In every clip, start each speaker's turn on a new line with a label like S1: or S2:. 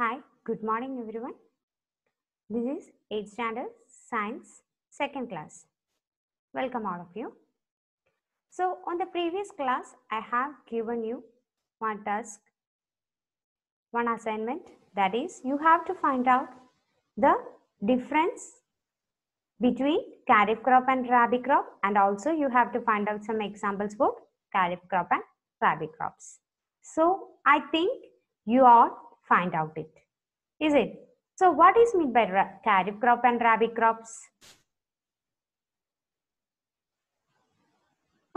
S1: Hi, good morning everyone. This is 8th standard science second class. Welcome all of you. So on the previous class, I have given you one task, one assignment that is you have to find out the difference between kharif crop and rabi crop and also you have to find out some examples for kharif crop and rabi crops. So I think you are find out it. Is it? So what is meant by kharif crop and rabi crops?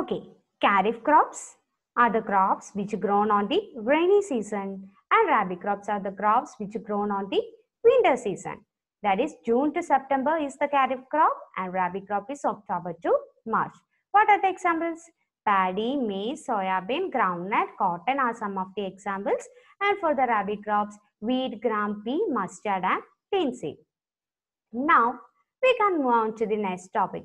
S1: Okay, kharif crops are the crops which grown on the rainy season and rabi crops are the crops which grown on the winter season. That is June to September is the kharif crop and rabi crop is October to March. What are the examples? paddy, maize, soybean, groundnut, cotton are some of the examples. And for the rabi crops, wheat, gram, pea, mustard and linseed. Now, we can move on to the next topic.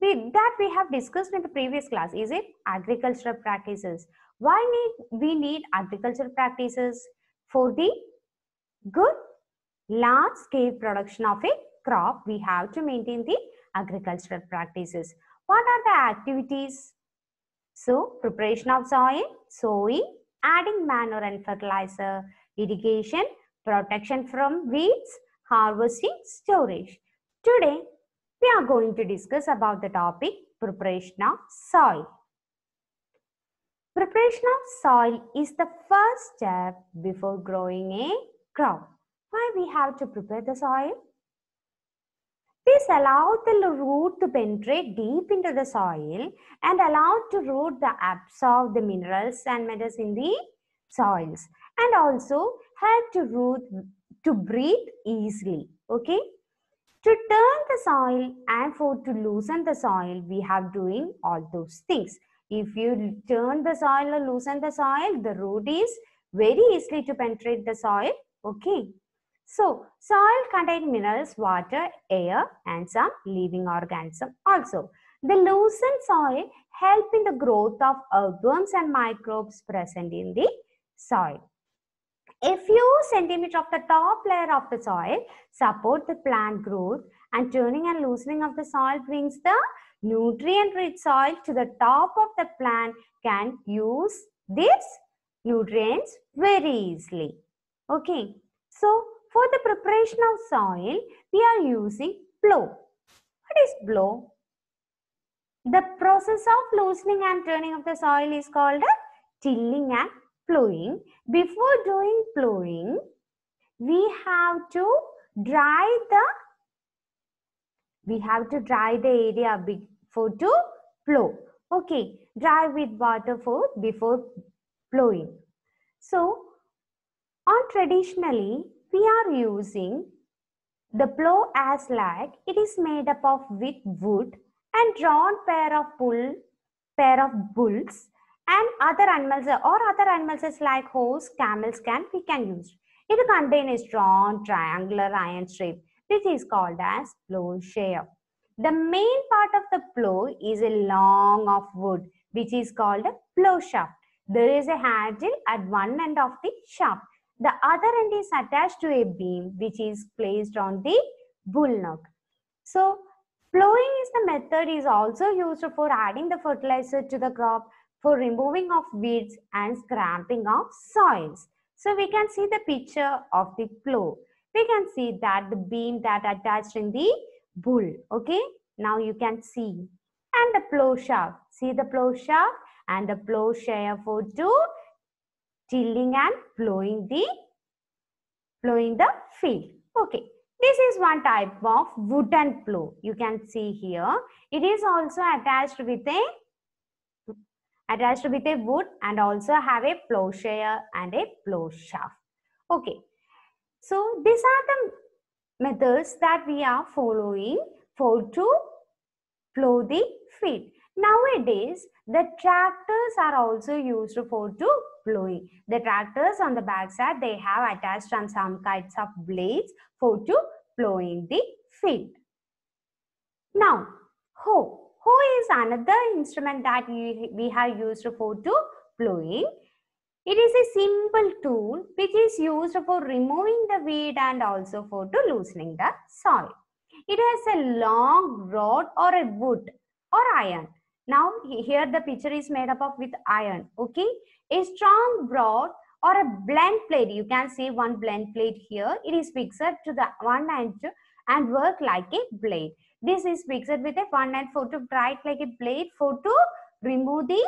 S1: We, that we have discussed in the previous class is it agricultural practices. Why need we need agricultural practices for the good large scale production of a crop? We have to maintain the agricultural practices. What are the activities so preparation of soil, sowing, adding manure and fertilizer, irrigation, protection from weeds, harvesting, storage. Today, we are going to discuss about the topic preparation of soil. Preparation of soil is the first step before growing a crop. Why we have to prepare the soil? This allows the root to penetrate deep into the soil and allow the root to absorb the minerals and metals in the soils and also help the root to breathe easily. Okay. To turn the soil and for to loosen the soil, we have doing all those things. If you turn the soil or loosen the soil, the root is very easily to penetrate the soil. Okay. So, soil contains minerals, water, air and some living organism also. The loosened soil helps in the growth of earthworms and microbes present in the soil. A few centimeter of the top layer of the soil support the plant growth and turning and loosening of the soil brings the nutrient-rich soil to the top of the plant can use these nutrients very easily. Okay, so for the preparation of soil, we are using blow. What is blow? The process of loosening and turning of the soil is called a tilling and plowing. Before doing plowing, we have to dry the we have to dry the area before to plow. Okay, dry with water for before plowing. So, on traditionally, we are using the plow as like It is made up of with wood and drawn pair of bull, pair of bulls and other animals or other animals like horse, camels can we can use. It contains a strong triangular iron strip. which is called as plow share. The main part of the plow is a long of wood which is called a plow shaft. There is a handle at one end of the shaft the other end is attached to a beam which is placed on the bull nock. So plowing is the method is also used for adding the fertilizer to the crop for removing of weeds and scraping of soils. So we can see the picture of the plow. We can see that the beam that attached in the bull. Okay. Now you can see. And the plow shaft. See the plow shaft and the plow share for two tilling and plowing the blowing the field. Okay. This is one type of wooden plow. You can see here. It is also attached with a attached with a wood and also have a plowshare and a plow shaft. Okay. So these are the methods that we are following for to plow the field. Nowadays, the tractors are also used for to plowing. The tractors on the backside, they have attached on some kinds of blades for to plowing the field. Now, hoe. Hoe is another instrument that we have used for to plowing. It is a simple tool which is used for removing the weed and also for to loosening the soil. It has a long rod or a wood or iron now here the pitcher is made up of with iron. Okay. A strong broad or a blunt plate. You can see one blunt plate here. It is fixed to the one end and work like a blade. This is fixed with a one end for to write like a blade for to remove the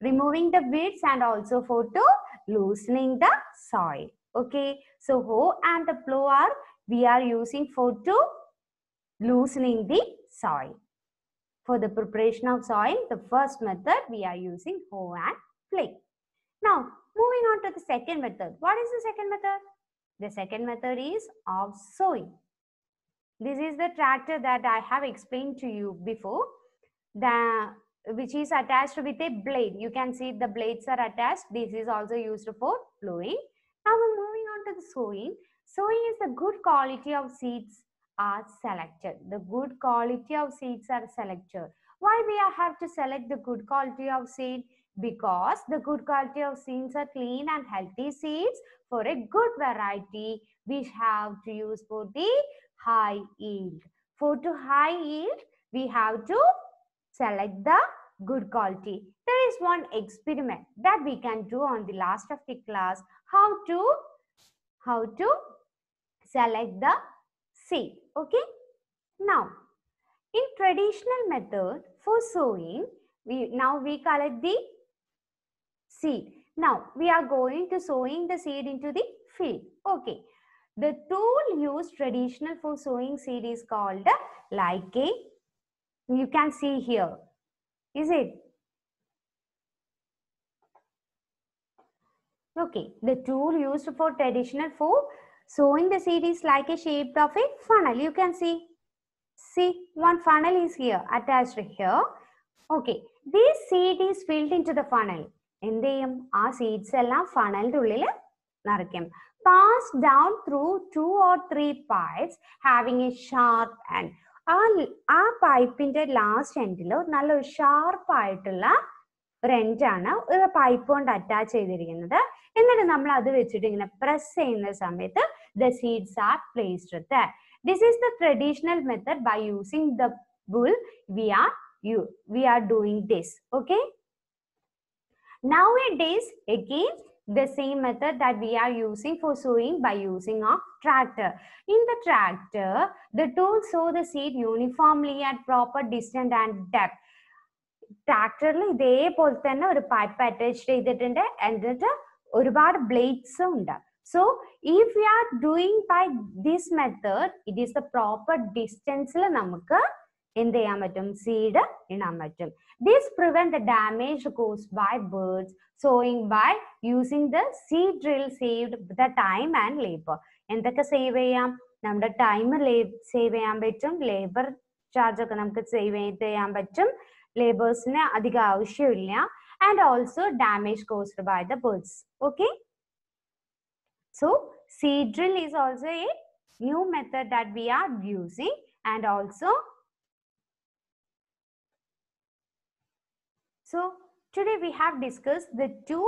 S1: removing the weeds and also for to loosening the soil. Okay. So hoe and the plow are we are using for to loosening the soil. For the preparation of soil, the first method we are using hoe and plow. Now, moving on to the second method. What is the second method? The second method is of sowing. This is the tractor that I have explained to you before, the, which is attached with a blade. You can see the blades are attached. This is also used for plowing. Now, we're moving on to the sowing. Sowing is the good quality of seeds are selected. The good quality of seeds are selected. Why we have to select the good quality of seed? Because the good quality of seeds are clean and healthy seeds. For a good variety, we have to use for the high yield. For to high yield, we have to select the good quality. There is one experiment that we can do on the last of the class. How to how to select the See Okay. Now, in traditional method for sowing, we now we collect the seed. Now, we are going to sowing the seed into the field. Okay. The tool used traditional for sowing seed is called like a, you can see here, is it? Okay, the tool used for traditional for sewing the seed is like a shape of a funnel you can see see one funnel is here attached here okay this seed is filled into the funnel endeyum aa seeds ella funnel ullile narakkam pass down through two or three pipes having a sharp end aa pipe inde last end lo nalla sharp aayittulla ഒരു എൻഡാണ് ഒരു pipe കൊണ്ട് attach ചെയ്തിരിക്കുന്നത് എന്നിട്ട് നമ്മൾ അത് വെച്ചിട്ട് ഇങ്ങനെ press ചെയ്യുന്ന സമയത്ത് the seeds are placed there. This is the traditional method by using the bull. We are you we are doing this. Okay. Nowadays, again, the same method that we are using for sowing by using a tractor. In the tractor, the tool sow the seed uniformly at proper distance and depth. ട്രാക്ടറിൽ ഇതേപോലെ തന്നെ ഒരു pipe and ചെയ്തിട്ടുണ്ട് എന്നിട്ട് बार ബ്ലേഡ്സും ഉണ്ട് so if we are doing by this method, it is the proper distance la namukka in the amatum seed in amatum. This prevent the damage caused by birds sowing by using the seed drill saved the time and labor. In the save ayam, namda time save ayam betum, labor charge of namka save ayam betum, labors na adhika avishu and also damage caused by the birds. Okay. So seed drill is also a new method that we are using and also so today we have discussed the two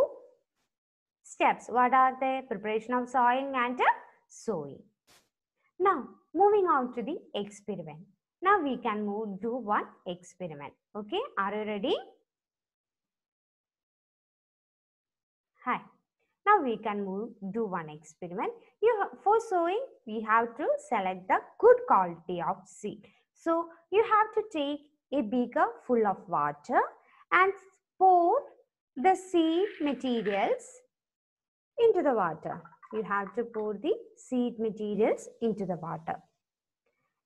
S1: steps what are the preparation of sowing and sowing now moving on to the experiment now we can move to one experiment okay are you ready hi now we can move, do one experiment. You, for sowing, we have to select the good quality of seed. So you have to take a beaker full of water and pour the seed materials into the water. You have to pour the seed materials into the water.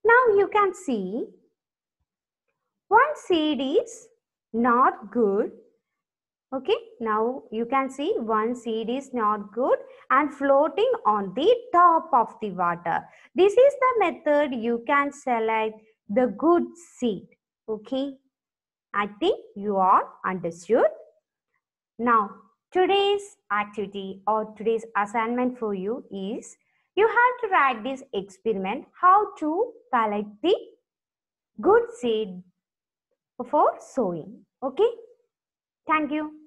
S1: Now you can see one seed is not good okay now you can see one seed is not good and floating on the top of the water this is the method you can select the good seed okay i think you are understood now today's activity or today's assignment for you is you have to write this experiment how to collect the good seed for sowing okay thank you